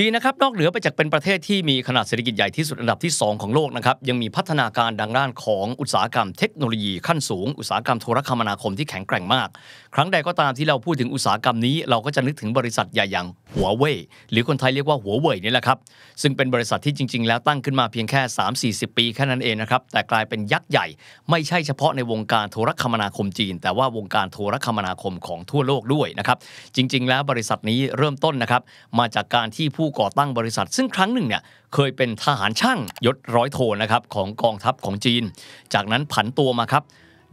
จีนนะครับนอกเหนือไปจากเป็นประเทศที่มีขนาดเศรษฐกิจใหญ่ที่สุดอันดับที่2ของโลกนะครับยังมีพัฒนาการดังด้านของอุตสาหกรรมเทคโนโลยีขั้นสูงอุตสาหกรรมโทรคมนาคมที่แข็งแกร่งมาก ครั้งใดก็ตามที่เราพูดถึงอุตสาหกรรมนี้ เราก็จะนึกถึงบริษัทใหญ่อย่างหัวเว่ยหรือคนไทยเรียกว่าหัวเว่ยนี่แหละครับ ซึ่งเป็นบริษัทที่จริงๆแล้วตั้งขึ้นมาเพียงแค่ 3-40 ปีแค่นั้นเองนะครับแต่กลายเป็นยักษ์ใหญ่ ไม่ใช่เฉพาะในวงการโทรคมนาคมจีน แต่ว่าวงการโทรคมนาคมของทั่วโลกด้วยนะครับจริงๆ แล้วบริษัทนี้เริ่มต้นนะครับมาจากการที่ผูู้้ก่อตั้งบริษัทซึ่งครั้งหนึ่งเนี่ยเคยเป็นทหารช่างยศร้อยโทนะครับ ของกองทัพของจีน จากนั้นผันตัวมาครับ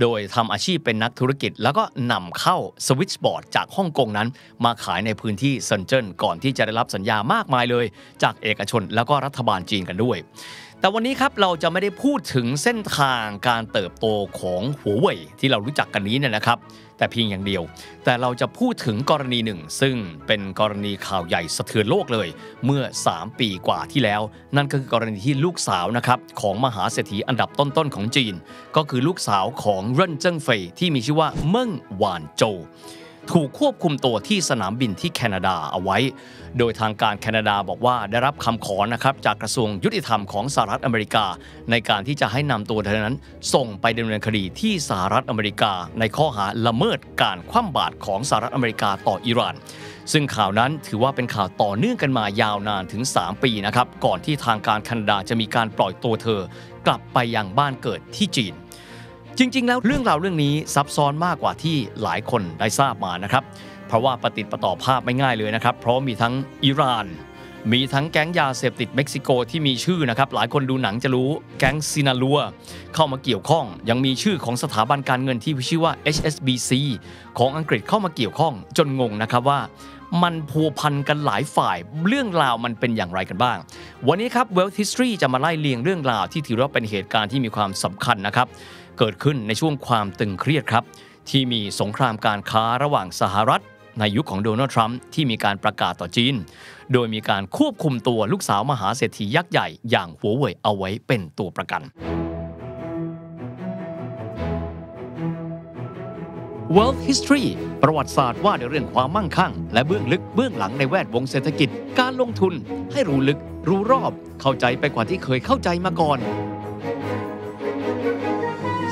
โดยทำอาชีพเป็นนักธุรกิจ แล้วก็นำเข้าสวิตช์บอร์ดจากฮ่องกงนั้น มาขายในพื้นที่เซินเจิ้นก่อนที่จะได้รับสัญญามากมายเลย จากเอกชนแล้วก็รัฐบาลจีนกันด้วยแต่วันนี้ครับเราจะไม่ได้พูดถึงเส้นทางการเติบโตของหัวเว่ยที่เรารู้จักกันนี้เนี่ยนะครับ แต่เพียงอย่างเดียว แต่เราจะพูดถึงกรณีหนึ่งซึ่งเป็นกรณีข่าวใหญ่สะเทือนโลกเลย เมื่อ 3 ปีกว่าที่แล้ว นั่นก็คือกรณีที่ลูกสาวนะครับของมหาเศรษฐีอันดับต้นๆ ของจีน ก็คือลูกสาวของเร่นเจิ้งเฟยที่มีชื่อว่าเมิ่งหวานโจถูกควบคุมตัวที่สนามบินที่แคนาดาเอาไว้ โดยทางการแคนาดาบอกว่าได้รับคำขอนะครับจากกระทรวงยุติธรรมของสหรัฐอเมริกา ในการที่จะให้นำตัวเธอนั้น ส่งไปดำเนินคดีที่สหรัฐอเมริกา ในข้อหาละเมิดการคว่ำบาตรของสหรัฐอเมริกาต่ออิหร่าน ซึ่งข่าวนั้นถือว่าเป็นข่าวต่อเนื่องกันมายาวนานถึง 3 ปีนะครับก่อนที่ทางการแคนาดาจะมีการปล่อยตัวเธอ กลับไปยังบ้านเกิดที่จีนจริงๆแล้วเรื่องราวเรื่องนี้ซับซ้อนมากกว่าที่หลายคนได้ทราบมานะครับ เพราะว่าปฏิติประต่อภาพไม่ง่ายเลยนะครับ เพราะมีทั้งอิหร่าน มีทั้งแก๊งยาเสพติดเม็กซิโกที่มีชื่อนะครับ หลายคนดูหนังจะรู้ แก๊งซินาลัวเข้ามาเกี่ยวข้อง ยังมีชื่อของสถาบันการเงินที่ชื่อว่า HSBC ของอังกฤษเข้ามาเกี่ยวข้องจนงงนะครับว่ามันพัวพันกันหลายฝ่าย เรื่องราวมันเป็นอย่างไรกันบ้าง วันนี้ครับ Wealth History จะมาไล่เลียงเรื่องราวที่ถือว่าเป็นเหตุการณ์ที่มีความสำคัญนะครับเกิดขึ้นในช่วงความตึงเครียดครับ ที่มีสงครามการค้าระหว่างสหรัฐ ในยุคขของโดนัลด์ทรัมป์ที่มีการประกาศต่อจีน โดยมีการควบคุมตัวลูกสาวมหาเศรษฐียักษ์ใหญ่อย่างหัวเว่ยเอาไว้เป็นตัวประกัน World History ประวัติศาสตร์ว่าด้วยเรื่องความมั่งคั่งและเบื้องลึกเบื้องหลังในแวดวงเศรษฐกิจการลงทุนให้รู้ลึกรู้รอบ เข้าใจไปกว่าที่เคยเข้าใจมาก่อน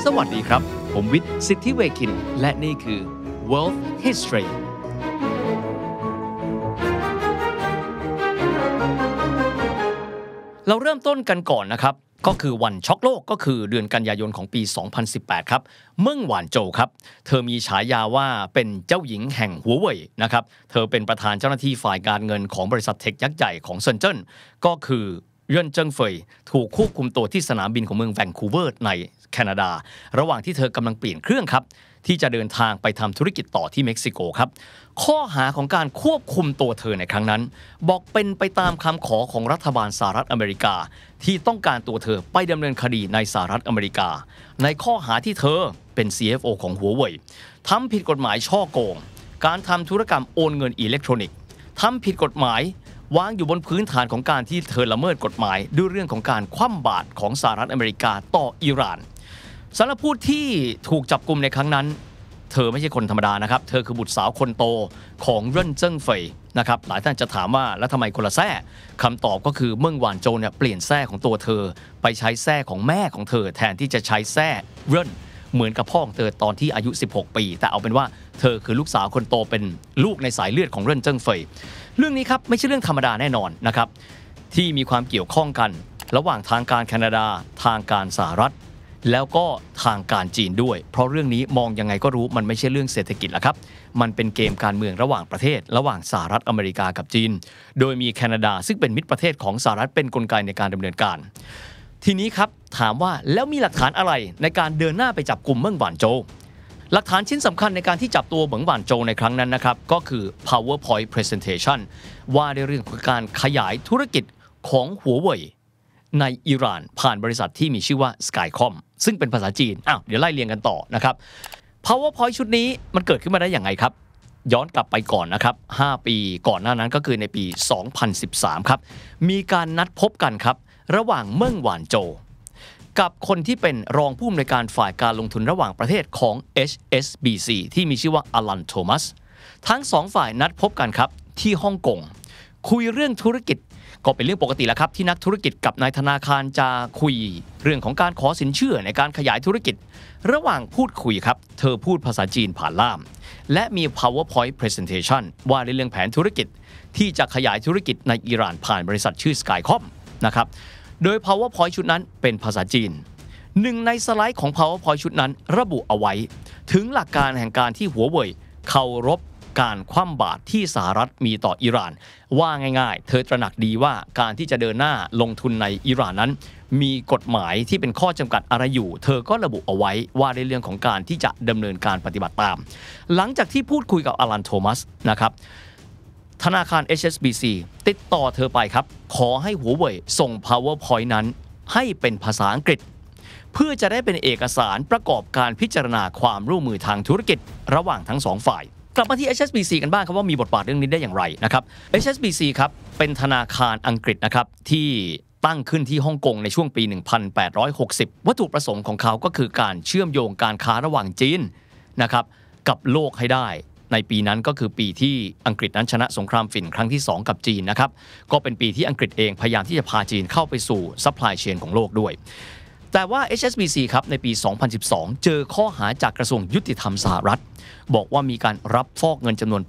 สวัสดีครับ ผมวิทย์ สิทธิเวคิน และนี่คือ World History เราเริ่มต้นกันก่อนนะครับ ก็คือวันช็อกโลกก็คือเดือนกันยายนของปี 2018 ครับ เมื่งหวานโจครับ เธอมีฉายาว่าเป็นเจ้าหญิงแห่งหัวเว่ยนะครับ เธอเป็นประธานเจ้าหน้าที่ฝ่ายการเงินของบริษัทเทคยักษ์ใหญ่ของเซนเจิ้นก็คือเยอนเจิงเฟยถูกควบคุมตัวที่สนามบินของเมืองแวนคูเวอร์ ในแคนาดา ระหว่างที่เธอกำลังเปลี่ยนเครื่องครับ ที่จะเดินทางไปทำธุรกิจต่อที่เม็กซิโกครับ ข้อหาของการควบคุมตัวเธอในครั้งนั้น บอกเป็นไปตามคำขอของรัฐบาลสหรัฐอเมริกา ที่ต้องการตัวเธอไปดำเนินคดีในสหรัฐอเมริกา ในข้อหาที่เธอเป็น CFO ของหัวเว่ยทำผิดกฎหมายช่อโกง การทำธุรกรรมโอนเงินอิเล็กทรอนิกส์ทำผิดกฎหมาย วางอยู่บนพื้นฐานของการที่เธอละเมิดกฎหมาย ด้วยเรื่องของการคว่ำบาตรของสหรัฐอเมริกาต่ออิหร่านสำหรับผู้ที่ถูกจับกลุ่มในครั้งนั้น เธอไม่ใช่คนธรรมดานะครับ เธอคือบุตรสาวคนโตของเริ่นเจิ้งเฟยนะครับหลายท่านจะถามว่าแล้วทำไมคนละแท้คำตอบก็คือเมื่อวานโจเนี่ยเปลี่ยนแท้ของตัวเธอไปใช้แท้ของแม่ของเธอ แทนที่จะใช้แท้เริ่นเหมือนกับพ่อของเธอตอนที่อายุ 16 ปีแต่เอาเป็นว่า เธอคือลูกสาวคนโตเป็นลูกในสายเลือดของเริ่นเจิ้งเฟยเรื่องนี้ครับไม่ใช่เรื่องธรรมดาแน่นอนนะครับที่มีความเกี่ยวข้องกัน ระหว่างทางการแคนาดาทางการสหรัฐแล้วก็ทางการจีนด้วย เพราะเรื่องนี้มองยังไงก็รู้มันไม่ใช่เรื่องเศรษฐกิจละครับ มันเป็นเกมการเมืองระหว่างประเทศระหว่างสหรัฐอเมริกากับจีน โดยมีแคนาดาซึ่งเป็นมิตรประเทศของสหรัฐเป็นนกลไกในการดำเนินการ ทีนี้ครับ ถามว่าแล้วมีหลักฐานอะไรในการเดินหน้าไปจับกลุ่มเมืองหวานโจ หลักฐานชิ้นสำคัญในการที่จับตัวเหมืองหวานโจในครั้งนั้นนะครับก็คือ PowerPoint Presentation ว่าในเรื่องของการขยายธุรกิจของหัวเว่ยในอิหร่านผ่านบริษัทที่มีชื่อว่า Skycom ซึ่งเป็นภาษาจีน อ้าว เดี๋ยวไล่เรียงกันต่อนะครับ PowerPoint ชุดนี้มันเกิดขึ้นมาได้อย่างไรครับ ย้อนกลับไปก่อนนะครับ 5 ปีก่อนหน้านั้นก็คือในปี 2013 ครับ มีการนัดพบกันครับ ระหว่างเมืองหวานโจ กับคนที่เป็นรองผู้อำนวยการฝ่ายการลงทุนระหว่างประเทศของ HSBC ที่มีชื่อว่าอลัน โทมัส ทั้งสองฝ่ายนัดพบกันครับที่ฮ่องกง คุยเรื่องธุรกิจก็เป็นเรื่องปกติแล้วครับ ที่นักธุรกิจกับนายธนาคารจะคุย เรื่องของการขอสินเชื่อในการขยายธุรกิจ ระหว่างพูดคุยครับ เธอพูดภาษาจีนผ่านล่าม และมี powerpoint presentation ว่าในเรื่องแผนธุรกิจที่จะขยายธุรกิจในอิหร่านผ่านบริษัทชื่อ Skycom นะครับโดย powerpoint ชุดนั้นเป็นภาษาจีนหนึ่งในสไลด์ของ powerpoint ชุดนั้น ระบุเอาไว้ ถึงหลักการแห่งการที่หัวเว่ยเคารพการคว่ำบาตรที่สหรัฐมีต่ออิหร่าน ว่าง่ายๆ เธอตระหนักดีว่าการที่จะเดินหน้าลงทุนในอิหร่านนั้น มีกฎหมายที่เป็นข้อจำกัดอะไรอยู่ เธอก็ระบุเอาไว้ว่าในเรื่องของการที่จะดำเนินการปฏิบัติตาม หลังจากที่พูดคุยกับอลันโทมัสนะครับธนาคาร HSBC ติดต่อเธอไปครับ ขอให้หัวเว่ยส่ง PowerPoint นั้น ให้เป็นภาษาอังกฤษ เพื่อจะได้เป็นเอกสารประกอบการพิจารณาความร่วมมือทางธุรกิจ ระหว่างทั้งสองฝ่ายกลับมาที่ HSBC กันบ้างครับว่ามีบทบาทเรื่องนี้ได้อย่างไรนะครับ HSBC ครับ เป็นธนาคารอังกฤษนะครับ ที่ตั้งขึ้นที่ฮ่องกงในช่วงปี 1860 วัตถุประสงค์ของเขาก็คือการเชื่อมโยงการค้าระหว่างจีนนะครับกับโลกให้ได้ ในปีนั้นก็คือปีที่อังกฤษนั้นชนะสงครามฝิ่นครั้งที่ 2 กับจีนนะครับก็เป็นปีที่อังกฤษเองพยายามที่จะพาจีนเข้าไปสู่ซัพพลายเชนของโลกด้วยแต่ว่า HSBC ครับ ในปี 2012 เจอข้อหาจากกระทรวงยุติธรรมสหรัฐ บอกว่ามีการรับฟอกเงินจำนวน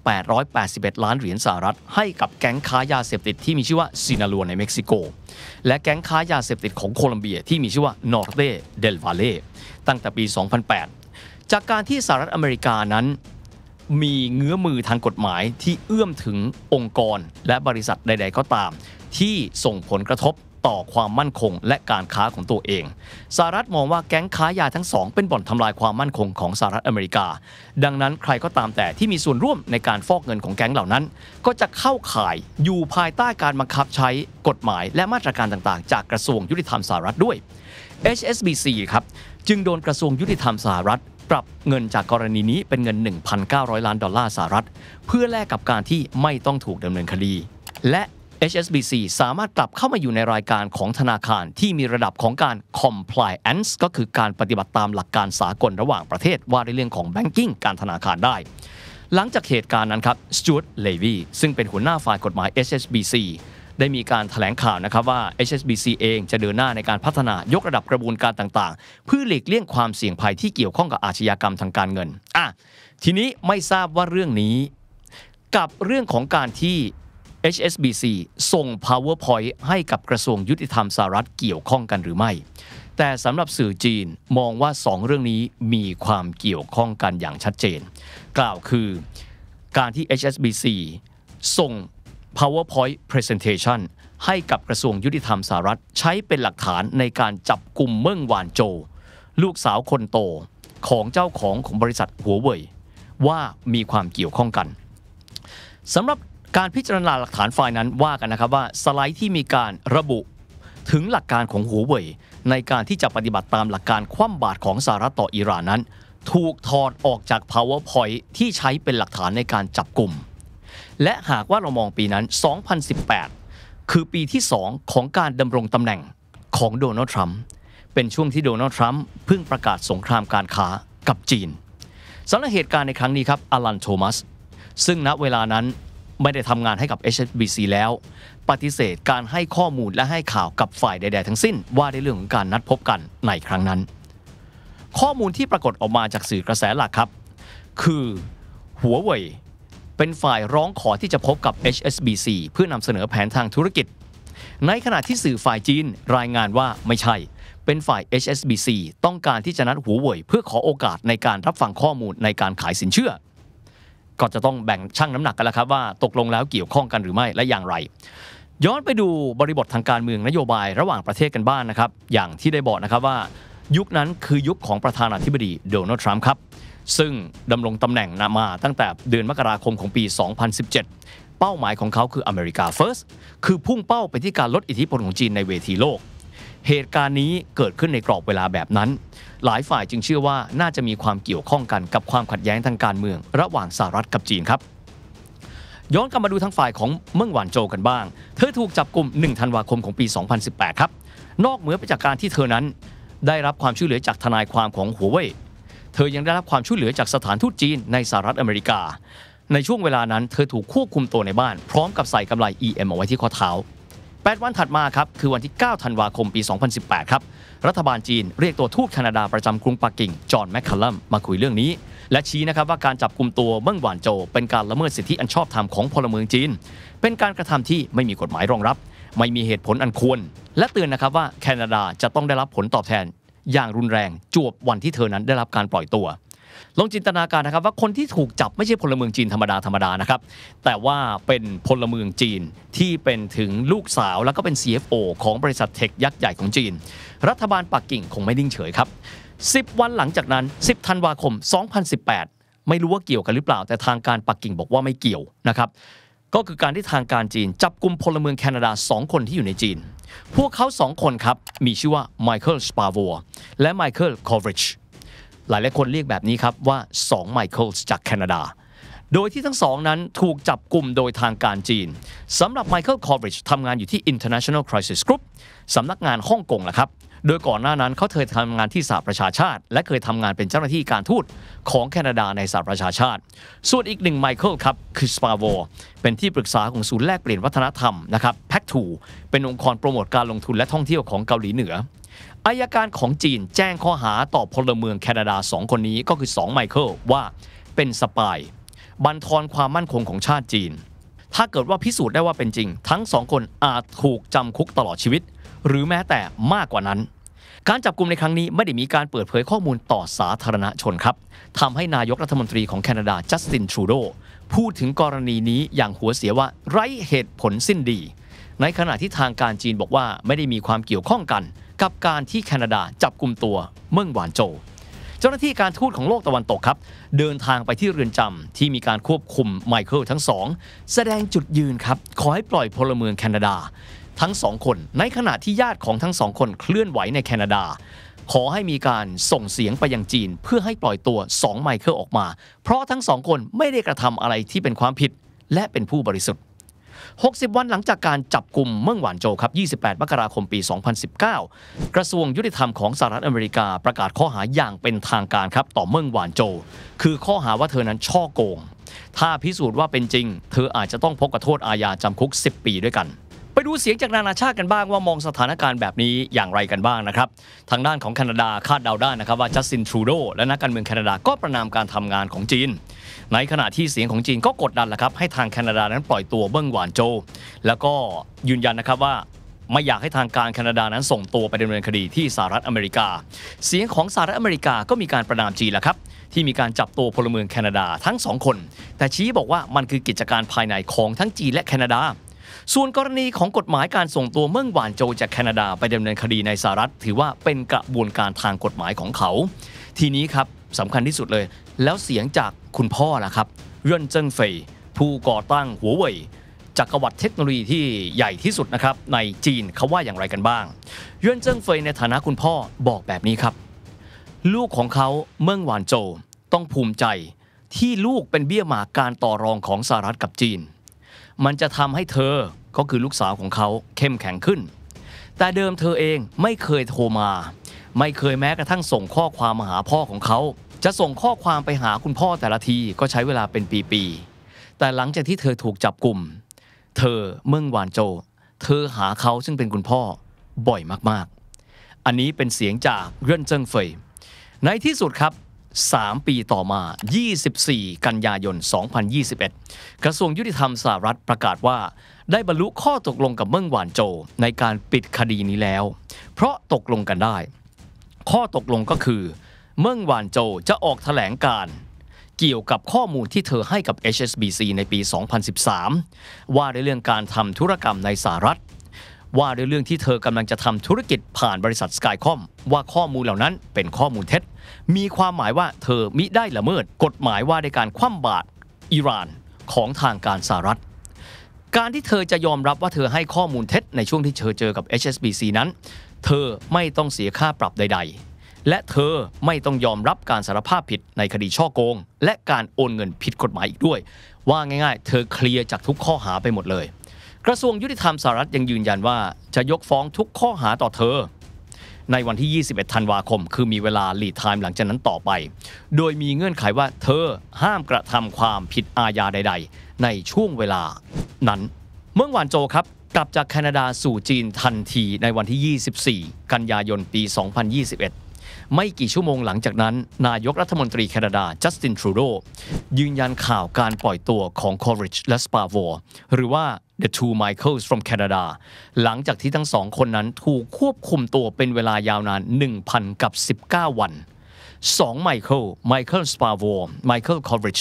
881 ล้านเหรียญสหรัฐให้กับแก๊งค้ายาเสพติดที่มีชื่อว่าซินาลัวในเม็กซิโก และแก๊งค้ายาเสพติดของโคลอมเบียที่มีชื่อว่านอร์เดเดลวาเลตั้งแต่ปี 2008 จากการที่สหรัฐอเมริกานั้น มีเงื้อมือทางกฎหมายที่เอื้อมถึงองค์กรและบริษัทใดๆก็ตาม ที่ส่งผลกระทบต่อความมั่นคงและการค้าของตัวเอง สหรัฐมองว่าแก๊งค้ายาทั้งสองเป็นบ่อนทำลายความมั่นคงของสหรัฐอเมริกา ดังนั้นใครก็ตามแต่ที่มีส่วนร่วมในการฟอกเงินของแก๊งเหล่านั้น ก็จะเข้าข่ายอยู่ภายใต้การบังคับใช้กฎหมายและมาตรการต่าง ๆ จากกระทรวงยุติธรรมสหรัฐด้วย HSBC ครับจึงโดนกระทรวงยุติธรรมสหรัฐปรับเงินจากกรณีนี้เป็นเงิน 1,900 ล้านดอลลาร์สหรัฐ เพื่อแลกกับการที่ไม่ต้องถูกดำเนินคดี และ HSBC สามารถกลับเข้ามาอยู่ในรายการของธนาคาร ที่มีระดับของการ compliance ก็คือการปฏิบัติตามหลักการสากลระหว่างประเทศว่าในเรื่องของ banking การธนาคารได้ หลังจากเหตุการณ์นั้นครับสจวตเลวีซึ่งเป็นหัวหน้าฝ่ายกฎหมาย HSBC ได้มีการถแถลงข่าวนะครับว่า HSBC เองจะเดินหน้าในการพัฒนายกระดับกระบวนการต่างๆ เพื่อหลีกเลี่ยงความเสี่ยงภัยที่เกี่ยวข้องกับอาชญากรรมทางการเงินอ่ะทีนี้ไม่ทราบว่าเรื่องนี้ กับเรื่องของการที่ HSBC ส่ง PowerPoint ให้กับกระทรวงยุติธรรมสหรัฐเกี่ยวข้องกันหรือไม่ แต่สำหรับสื่อจีนมองว่าสองเรื่องนี้มีความเกี่ยวข้องกันอย่างชัดเจน กล่าวคือการที่ HSBC ส่ง PowerPoint Presentation ให้กับกระทรวงยุติธรรมสหรัฐใช้เป็นหลักฐานในการจับกลุ่มเมิ่งหวานโจ ลูกสาวคนโตของเจ้าของของบริษัทหัวเว่ยว่ามีความเกี่ยวข้องกันสำหรับการพิจารณาหลักฐานไฟล์นั้นว่ากันนะครับว่าสไลด์ที่มีการระบุถึงหลักการของหัวเว่ยในการที่จะปฏิบัติตามหลักการคว่ำบาตรของสหรัฐต่ออิหร่านนั้น ถูกถอดออกจาก powerpoint ที่ใช้เป็นหลักฐานในการจับกลุ่มและหากว่าเรามองปีนั้น 2018 คือปีที่ 2 ของการดำรงตำแหน่งของโดนัลด์ทรัมป์เป็นช่วงที่โดนัลด์ทรัมป์เพิ่งประกาศสงครามการค้ากับจีนสำหรับเหตุการณ์ในครั้งนี้ครับอลันโทมัสซึ่งณเวลานั้นไม่ได้ทำงานให้กับ HSBC แล้ว ปฏิเสธการให้ข้อมูลและให้ข่าวกับฝ่ายใดๆ ทั้งสิ้นว่าในเรื่องของการนัดพบกันในครั้งนั้น ข้อมูลที่ปรากฏออกมาจากสื่อกระแสหลักครับ คือ หัวเว่ย เป็นฝ่ายร้องขอที่จะพบกับ HSBC เพื่อนำเสนอแผนทางธุรกิจ ในขณะที่สื่อฝ่ายจีนรายงานว่าไม่ใช่ เป็นฝ่าย HSBC ต้องการที่จะนัดหัวเว่ยเพื่อขอโอกาสในการรับฟังข้อมูลในการขายสินเชื่อก็จะต้องแบ่งชั่งน้ำหนักกันแล้วครับว่า ตกลงแล้วเกี่ยวข้องกันหรือไม่และอย่างไร ย้อนไปดูบริบททางการเมืองนโยบายระหว่างประเทศกันบ้างนนะครับ อย่างที่ได้บอกนะครับว่า ยุคนั้นคือยุคของประธานาธิบดีโดนัลด์ทรัมป์ครับ ซึ่งดำรงตำแหน่งนามาตั้งแต่เดือนมกราคมของปี 2017 เป้าหมายของเขาคืออเมริกาเฟิร์สคือพุ่งเป้าไปที่การลดอิทธิพลของจีนในเวทีโลก เหตุการณ์นี้เกิดขึ้นในกรอบเวลาแบบนั้นหลายฝ่ายจึงเชื่อว่าน่าจะมีความเกี่ยวข้องกันกับความขัดแย้งทางการเมืองระหว่างสหรัฐกับจีนครับย้อนกลับมาดูทางฝ่ายของเมื่งหวานโจกันบ้าง เธอถูกจับกลุ่ม1ธันวาคมของปี2018ครับนอกเหนือไปจากการที่เธอนั้น ได้รับความช่วยเหลือจากทนายความของหัวเว่ยเธอยังได้รับความช่วยเหลือจากสถานทูตจีนในสหรัฐอเมริกา ในช่วงเวลานั้นเธอถูกควบคุมตัวในบ้านพร้อมกับใส่กำไล EM เอาไว้ที่ข้อเท้า8วันถัดมาครับ คือวันที่9ธันวาคมปี 2018 ครับ รัฐบาลจีนเรียกตัวทูตแคนาดาประจำกรุงปักกิ่ง จอห์นแมคคาลลัมมาคุยเรื่องนี้ และชี้นะครับว่าการจับกลุ่มตัวเบิ้งหวานโจ เป็นการละเมิดสิทธิอันชอบธรรมของพลเมืองจีน เป็นการกระทำที่ไม่มีกฎหมายรองรับ ไม่มีเหตุผลอันควร และเตือนนะครับว่าแคนาดาจะต้องได้รับผลตอบแทนอย่างรุนแรง จวบวันที่เธอนั้นได้รับการปล่อยตัวลองจินตนาการนะครับว่าคนที่ถูกจับไม่ใช่พลเมืองจีนธรรมดาธรรมดานะครับแต่ว่าเป็นพลเมืองจีนที่เป็นถึงลูกสาวแล้วก็เป็น CFO ของบริษัทเทคยักษ์ใหญ่ของจีน รัฐบาลปักกิ่งคงไม่นิ่งเฉยครับ 10 วันหลังจากนั้น 10ธันวาคม 2018 ไม่รู้ว่าเกี่ยวกันหรือเปล่า แต่ทางการปักกิ่งบอกว่าไม่เกี่ยวนะครับก็คือการที่ทางการจีน จับกลุ่มพลเมืองแคนาดา 2 คนที่อยู่ในจีน พวกเขา2คนครับมีชื่อว่าไมเคิลสปาวัวและไมเคิลคอรวริชหลายหลายคนเรียกแบบนี้ครับ ว่า2ไมเคิลจากแคนาดา โดยที่ทั้งสองนั้นถูกจับกลุ่มโดยทางการจีนสำหรับไมเคิลคอร์บริดจ์ทำงานอยู่ที่ International Crisis Group สำนักงานฮ่องกงแหละครับโดยก่อนหน้านั้นเขาเคยทำงานที่สหประชาชาติ และเคยทำงานเป็นเจ้าหน้าที่การทูตของแคนาดาในสหประชาชาติ ส่วนอีกหนึ่งไมเคิลครับคือสปาโวเป็นที่ปรึกษาของศูนย์แลกเปลี่ยนวัฒนธรรมนะครับแพ็กทูเป็นองค์กรโปรโมทการลงทุนและท่องเที่ยวของเกาหลีเหนืออายการของจีนแจ้งข้อหาต่อพลเมืองแคนาดา 2 คนนี้ก็คือ2ไมเคิลว่า เป็นสปาย บันทอนความมั่นคงของชาติจีน ถ้าเกิดว่าพิสูจน์ได้ว่าเป็นจริง ทั้งสองคนอาจถูกจำคุกตลอดชีวิต หรือแม้แต่มากกว่านั้น การจับกลุ่มในครั้งนี้ไม่ได้มีการเปิดเผยข้อมูลต่อสาธารณชนครับทำให้นายกรัฐมนตรีของแคนาดาจัสตินทรูโดพูดถึงกรณีนี้อย่างหัวเสียว่าไร้เหตุผลสิ้นดี ในขณะที่ทางการจีนบอกว่าไม่ได้มีความเกี่ยวข้องกันกับการที่แคนาดาจับกลุ่มตัวเมืองหวานโจ เจ้าหน้าที่การทูตของโลกตะวันตกครับ เดินทางไปที่เรือนจำที่มีการควบคุมไมเคิลทั้งสองแสดงจุดยืนครับขอให้ปล่อยพลเมืองแคนาดา ทั้งสองคนในขณะที่ญาติของทั้งสองคนเคลื่อนไหวในแคนาดาขอให้มีการส่งเสียงไปยังจีนเพื่อให้ปล่อยตัว2ไมเคิลออกมาเพราะทั้งสองคนไม่ได้กระทำอะไรที่เป็นความผิด และเป็นผู้บริสุทธิ์60 วันหลังจากการจับกลุ่มเมื่อหวานโจ ครับ 28มกราคมปี 2019 กระทรวงยุติธรรมของสหรัฐอเมริกาประกาศข้อหาอย่างเป็นทางการครับต่อเมื่อหวานโจ คือข้อหาว่าเธอนั้นช่อโกง ถ้าพิสูจน์ว่าเป็นจริง เธออาจจะต้องพบกับโทษอาญาจำคุก 10 ปีด้วยกันดูเสียงจากนานาชาติกันบ้างว่ามองสถานการณ์แบบนี้อย่างไรกันบ้างนะครับทางด้านของแคนาดาคาดเดาได้นะครับว่าจัสตินทรูโดและนักการเมืองแคนาดาก็ประนามการทำงานของจีน ในขณะที่เสียงของจีนก็กดดันแหละครับให้ทางแคนาดานั้นปล่อยตัวเบิ้งหวานโจแล้วก็ยืนยันนะครับว่าไม่อยากให้ทางการแคนาดานั้นส่งตัวไปดำเนินคดีที่สหรัฐอเมริกา เสียงของสหรัฐอเมริกาก็มีการประนามจีนแล้วครับที่มีการจับตัวพลเมืองแคนาดาทั้งสองคนแต่ชี้บอกว่ามันคือกิจการภายในของทั้งจีนและแคนาดาส่วนกรณีของกฎหมายการส่งตัวเมืองหวานโจจากแคนาดาไปดำเนินคดีในสหรัฐ ถือว่าเป็นกระบวนการทางกฎหมายของเขา ทีนี้ครับสำคัญที่สุดเลย แล้วเสียงจากคุณพ่อล่ะครับเย่นเจิ้งเฟยผู้ก่อตั้งหัวเว่ยจักรวรรดิเทคโนโลยีที่ใหญ่ที่สุดนะครับ ในจีนเขาว่าอย่างไรกันบ้างเยวนเจิ้งเฟยในฐานะคุณพ่อบอกแบบนี้ครับ ลูกของเขาเมืองหวานโจ ต้องภูมิใจ ที่ลูกเป็นเบี้ยหมากการต่อรองของสหรัฐกับจีนมันจะทำให้เธอ ก็คือลูกสาวของเขาเข้มแข็งขึ้น แต่เดิมเธอเองไม่เคยโทรมา ไม่เคยแม้กระทั่งส่งข้อความมาหาพ่อของเขา จะส่งข้อความไปหาคุณพ่อแต่ละทีก็ใช้เวลาเป็นปีๆ แต่หลังจากที่เธอถูกจับกลุ่ม เธอเมืองหวานโจ เธอหาเขาซึ่งเป็นคุณพ่อบ่อยมากๆ อันนี้เป็นเสียงจากเรื่อนเจิงเฟย ในที่สุดครับ3 ปีต่อมา 24 กันยายน 2021 กระทรวงยุติธรรมสหรัฐประกาศว่า ได้บรรลุข้อตกลงกับเมิงหวานโจในการปิดคดีนี้แล้ว เพราะตกลงกันได้ ข้อตกลงก็คือ เมิงหวานโจจะออกแถลงการ เกี่ยวกับข้อมูลที่เธอให้กับ HSBC ในปี 2013 ว่าในเรื่องการทำธุรกรรมในสหรัฐ ว่าในเรื่องที่เธอกำลังจะทำธุรกิจผ่านบริษัท Skycom ว่าข้อมูลเหล่านั้น เป็นข้อมูลเท็จมีความหมายว่าเธอมิได้ละเมิด กฎหมายว่าในการคว่ำบาตรอิหร่านของทางการสหรัฐ การที่เธอจะยอมรับว่าเธอให้ข้อมูลเท็จในช่วงที่เธอเจอกับ HSBC นั้น เธอไม่ต้องเสียค่าปรับใดๆ และเธอไม่ต้องยอมรับการสารภาพผิดในคดีช่อโกง และการโอนเงินผิดกฎหมายอีกด้วย ว่าง่ายๆ เธอเคลียร์จากทุกข้อหาไปหมดเลย กระทรวงยุติธรรมสหรัฐยังยืนยันว่าจะยกฟ้องทุกข้อหาต่อเธอในวันที่ 21 ธันวาคม คือมีเวลาหลีดไทม์หลังจากนั้นต่อไป โดยมีเงื่อนไขว่าเธอห้ามกระทำความผิดอาญาใดๆ ในช่วงเวลานั้น เมื่อวานโจครับ กลับจากแคนาดาสู่จีนทันทีในวันที่ 24 กันยายนปี 2021ไม่กี่ชั่วโมงหลังจากนั้น นายกรัฐมนตรีแคนาดาจัสตินทรูโดยืนยันข่าวการปล่อยตัวของคอริชและสปาโวหรือว่า The Two Michaels from Canada หลังจากที่ทั้งสองคนนั้นถูกควบคุมตัวเป็นเวลายาวนาน 1,000กับ19 วันสองไมเคิลไมเคิลสปาโวไมเคิลคอริช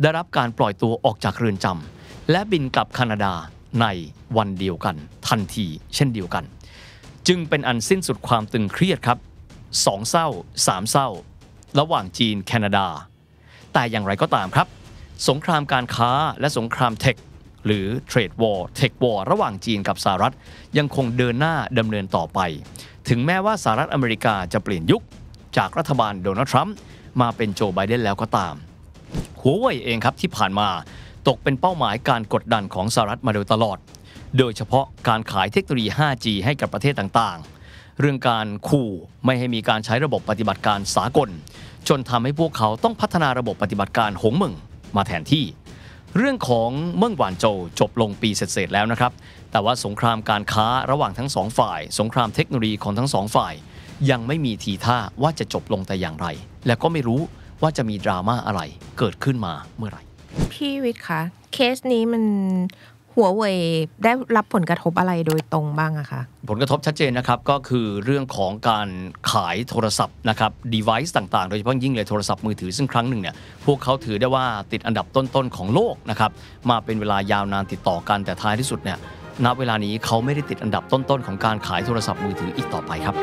ได้รับการปล่อยตัวออกจากเรือนจำและบินกลับแคนาดาในวันเดียวกัน ทันทีเช่นเดียวกัน จึงเป็นอันสิ้นสุดความตึงเครียดครับสองเศร้าสามเศร้า ระหว่างจีน แคนาดา แต่อย่างไรก็ตามครับ สงครามการค้าและสงครามเทค หรือเทรดวอร์เทควอร์ระหว่างจีนกับสหรัฐ ยังคงเดินหน้าดำเนินต่อไป ถึงแม้ว่าสหรัฐอเมริกาจะเปลี่ยนยุค จากรัฐบาลโดนัลด์ทรัมป์มาเป็นโจไบเดนแล้วก็ตาม หัวเว่ยเองครับที่ผ่านมาตกเป็นเป้าหมายการกดดันของสหรัฐมาโดยตลอด โดยเฉพาะการขายเทคโนโลยี 5G ให้กับประเทศต่างเรื่องการขู่ไม่ให้มีการใช้ระบบปฏิบัติการสากลจนทำให้พวกเขาต้องพัฒนาระบบปฏิบัติการหงมึง มาแทนที่ เรื่องของเมืองหวานโจจบลงปีเสร็จแล้วนะครับ แต่ว่าสงครามการค้าระหว่างทั้งสองฝ่าย สงครามเทคโนโลยีของทั้งสองฝ่าย ยังไม่มีทีท่าว่าจะจบลงแต่อย่างไร และก็ไม่รู้ว่าจะมีดราม่าอะไรเกิดขึ้นมาเมื่อไหร่ พี่วิทย์คะเคสนี้มันหัวเว่ยได้รับผลกระทบอะไรโดยตรงบ้างอะคะผลกระทบชัดเจนนะครับก็คือเรื่องของการขายโทรศัพท์นะครับดีไวซ์ต่างๆโดยเฉพาะยิ่งเลยโทรศัพท์มือถือซึ่งครั้งหนึ่งเนี่ยพวกเขาถือได้ว่าติดอันดับต้นๆของโลกนะครับมาเป็นเวลายาวนานติดต่อกันแต่ท้ายที่สุดเนี่ยณเวลานี้เขาไม่ได้ติดอันดับต้นๆ ของการขายโทรศัพท์มือถืออีกต่อไปครับ